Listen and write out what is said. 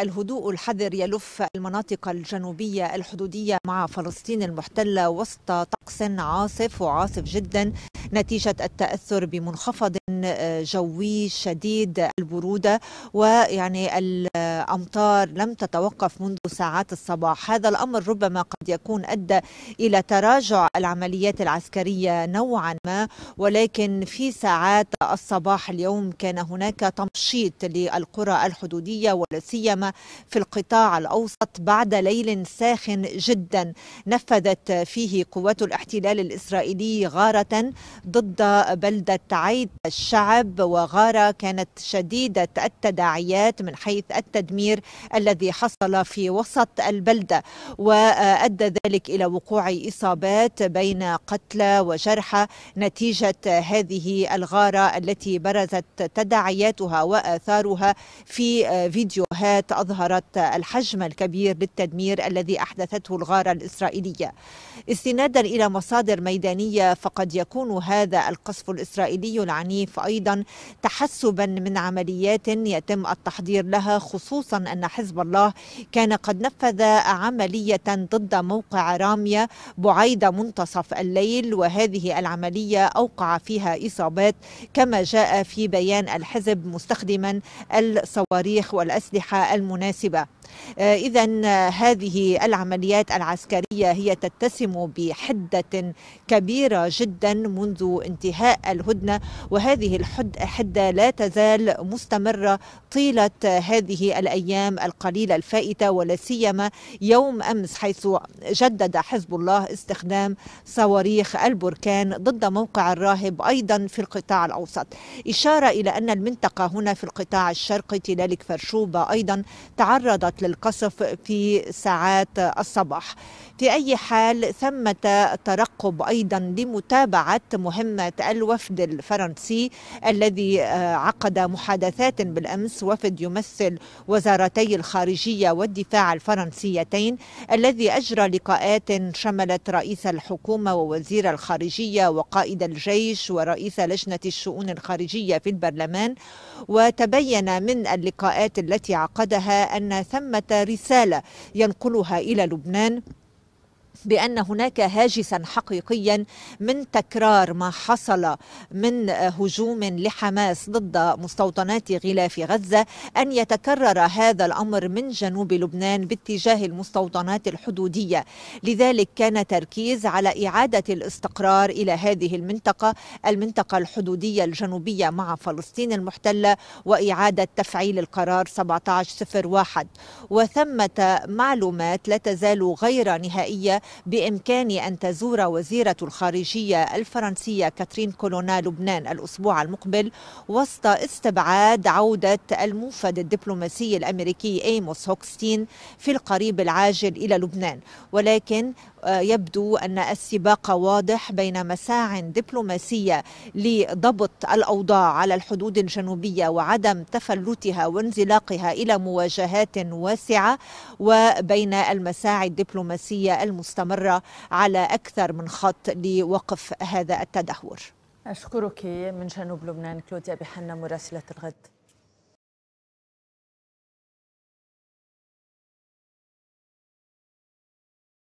الهدوء الحذر يلف المناطق الجنوبية الحدودية مع فلسطين المحتلة وسط طقس عاصف وعاصف جدا نتيجة التأثر بمنخفض آه، جوي شديد البرودة ويعني أمطار لم تتوقف منذ ساعات الصباح هذا الأمر ربما قد يكون أدى إلى تراجع العمليات العسكرية نوعا ما ولكن في ساعات الصباح اليوم كان هناك تمشيط للقرى الحدودية ولا سيما في القطاع الأوسط بعد ليل ساخن جدا نفذت فيه قوات الاحتلال الإسرائيلي غارة ضد بلدة عيد الشعب وغارة كانت شديدة التداعيات من حيث التدمير التدمير الذي حصل في وسط البلدة وأدى ذلك إلى وقوع إصابات بين قتلى وجرحى نتيجة هذه الغارة التي برزت تداعياتها وآثارها في فيديوهات أظهرت الحجم الكبير للتدمير الذي أحدثته الغارة الإسرائيلية استنادا إلى مصادر ميدانية فقد يكون هذا القصف الإسرائيلي العنيف أيضا تحسبا من عمليات يتم التحضير لها خصوصا خصوصا أن حزب الله كان قد نفذ عملية ضد موقع رامية بعيد منتصف الليل وهذه العملية أوقع فيها إصابات كما جاء في بيان الحزب مستخدما الصواريخ والأسلحة المناسبة آه، إذا هذه العمليات العسكرية هي تتسم بحدة كبيرة جدا منذ انتهاء الهدنة وهذه الحدة لا تزال مستمرة طيلة هذه الأيام الأيام القليلة الفائتة ولا سيما يوم أمس حيث جدد حزب الله استخدام صواريخ البركان ضد موقع الراهب أيضا في القطاع الأوسط إشارة إلى أن المنطقة هنا في القطاع الشرقي تلالك فرشوبة أيضا تعرضت للقصف في ساعات الصباح في أي حال ثمة ترقب أيضا لمتابعة مهمة الوفد الفرنسي الذي آه، عقد محادثات بالأمس وفد يمثل وزارة وزارتي الخارجية والدفاع الفرنسيتين الذي أجرى لقاءات شملت رئيس الحكومة ووزير الخارجية وقائد الجيش ورئيس لجنة الشؤون الخارجية في البرلمان وتبين من اللقاءات التي عقدها أن ثمة رسالة ينقلها إلى لبنان بان هناك هاجسا حقيقيا من تكرار ما حصل من هجوم لحماس ضد مستوطنات غلاف غزه ان يتكرر هذا الامر من جنوب لبنان باتجاه المستوطنات الحدوديه لذلك كان تركيز على اعاده الاستقرار الى هذه المنطقه المنطقه الحدوديه الجنوبيه مع فلسطين المحتله واعاده تفعيل القرار 1701 وثمه معلومات لا تزال غير نهائيه بإمكان أن تزور وزيرة الخارجية الفرنسية كاترين كولونا لبنان الأسبوع المقبل وسط استبعاد عودة الموفد الدبلوماسي الأمريكي إيموس هوكستين في القريب العاجل إلى لبنان ولكن يبدو أن السباق واضح بين مساع دبلوماسية لضبط الأوضاع على الحدود الجنوبية وعدم تفلتها وانزلاقها إلى مواجهات واسعة وبين المساعي الدبلوماسية المستمرة على أكثر من خط لوقف هذا التدهور أشكرك من جنوب لبنان كلوديا بحنا مراسلة الغد